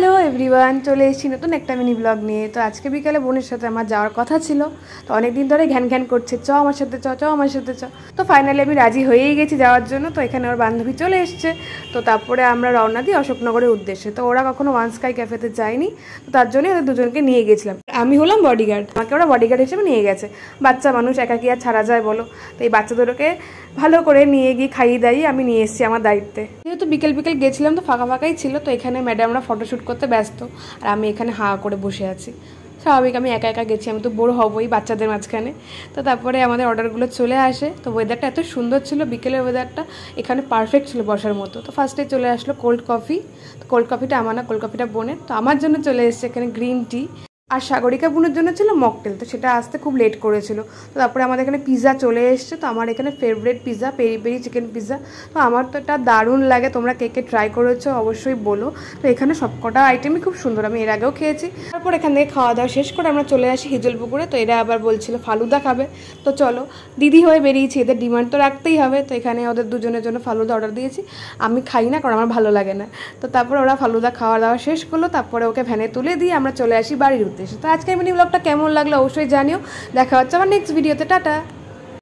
hello everyone চলে এসেছি নতুন একটা মিনি ব্লগ নিয়ে তো আজকে বিকালে বোনের সাথে আমার যাওয়ার কথা ছিল তো অনেক দিন ধরে ঘ্যান ঘ্যান করছে চ আমার সাথে চ চ আমার সাথে চ তো ফাইনালি আমি রাজি হয়েই গেছি যাওয়ার জন্য তো এখানে ওর বান্ধবী চলে এসছে তো তারপরে আমরা রওনা দিই অশোকনগরের উদ্দেশ্যে তো ওরা কখনো ওয়ান স্কাই ক্যাফেতে যায়নি তো তার জন্যই ওদের দুজনকে নিয়ে গেছিলাম আমি হলাম বডিগার্ড আমাকে ওরা বডিগার্ড হিসেবে নিয়ে গেছে বাচ্চা মানুষ একা কি আর ছাড়া যায় বলো তো এই বাচ্চাদেরকে ভালো করে নিয়ে গিয়ে খাইয়ে দাইয়ে আমি নিয়ে এসেছি আমার দায়িত্বে যেহেতু বিকেল বিকেল গেছিলাম তো ফাঁকা ফাঁকাই ছিল তো এখানে ম্যাডামরা ফটোশ্যুট করতে ব্যস্ত আর আমি এখানে হা করে বসে আছি স্বাভাবিক আমি একা একা গেছি আমি তো বড়ো হবই বাচ্চাদের মাঝখানে তো তারপরে আমাদের অর্ডারগুলো চলে আসে তো ওয়েদারটা এত সুন্দর ছিল বিকেলের ওয়েদারটা এখানে পারফেক্ট ছিল বসার মতো তো ফার্স্টে চলে আসলো কোল্ড কফি তো কোল্ড কফিটা আমার না কোল্ড কফিটা বোনের তো আমার জন্য চলে এসছে এখানে গ্রিন টি আর সাগরিকা বোনের জন্য ছিল মকটেল তো সেটা আসতে খুব লেট করেছিল তো তারপরে আমাদের এখানে পিৎজা চলে এসছে তো আমার এখানে favourite pizza peri peri chicken pizza তো আমার তো এটা দারুণ লাগে তোমরা কে কে ট্রাই করেছো অবশ্যই বলো তো এখানে সবকটা আইটেমই খুব সুন্দর আমি এর আগেও খেয়েছি তারপর এখান থেকে খাওয়া দাওয়া শেষ করে আমরা চলে আসি হিজলপুকুরে তো এরা আবার বলছিল ফালুদা খাবে তো চলো দিদি হয়ে বেরিয়েছি এদের ডিমান্ড তো রাখতেই হবে তো এখানে ওদের দুজনের জন্য ফালুদা অর্ডার দিয়েছি আমি খাই না কারণ আমার ভালো লাগে না তো তারপর ওরা ফালুদা খাওয়া দাওয়া শেষ করলো তারপরে ওকে ভ্যানে তুলে দিয়ে আমরা চলে আসি বাড়ির দেশে তো আজকের মিনি ব্লগটা কেমন লাগলো অবশ্যই জানিও দেখা হচ্ছে আমার নেক্সট ভিডিওতে টাটা